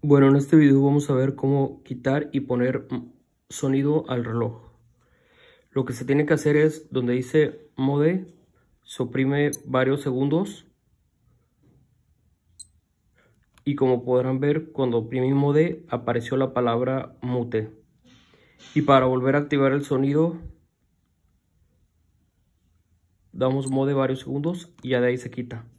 Bueno, en este video vamos a ver cómo quitar y poner sonido al reloj. Lo que se tiene que hacer es, donde dice mode, suprime varios segundos. Y como podrán ver, cuando oprimí mode, apareció la palabra mute. Y para volver a activar el sonido, damos mode varios segundos y ya de ahí se quita.